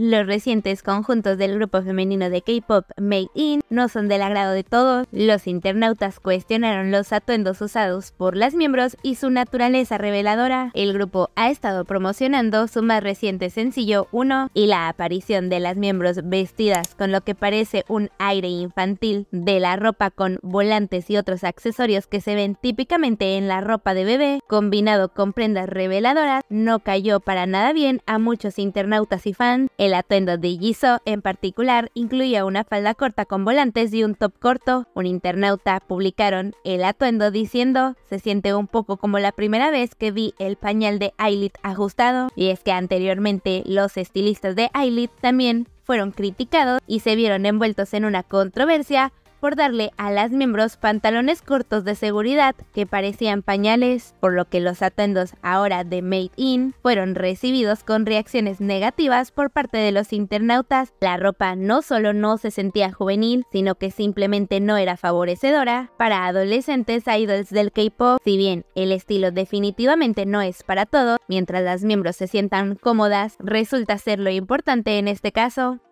Los recientes conjuntos del grupo femenino de K-pop Made In no son del agrado de todos. Los internautas cuestionaron los atuendos usados por las miembros y su naturaleza reveladora. El grupo ha estado promocionando su más reciente sencillo 1 y la aparición de las miembros vestidas con lo que parece un aire infantil, de la ropa con volantes y otros accesorios que se ven típicamente en la ropa de bebé, combinado con prendas reveladoras, no cayó para nada bien a muchos internautas y fans. El atuendo de Jisoo en particular incluía una falda corta con volantes y un top corto. Un internauta publicaron el atuendo diciendo, se siente un poco como la primera vez que vi el pañal de Eyelid ajustado, y es que anteriormente los estilistas de Eyelid también fueron criticados y se vieron envueltos en una controversia por darle a las miembros pantalones cortos de seguridad que parecían pañales, por lo que los atendos ahora de Made In fueron recibidos con reacciones negativas por parte de los internautas. La ropa no solo no se sentía juvenil, sino que simplemente no era favorecedora para adolescentes idols e del K-pop. Si bien el estilo definitivamente no es para todos, mientras las miembros se sientan cómodas, resulta ser lo importante en este caso.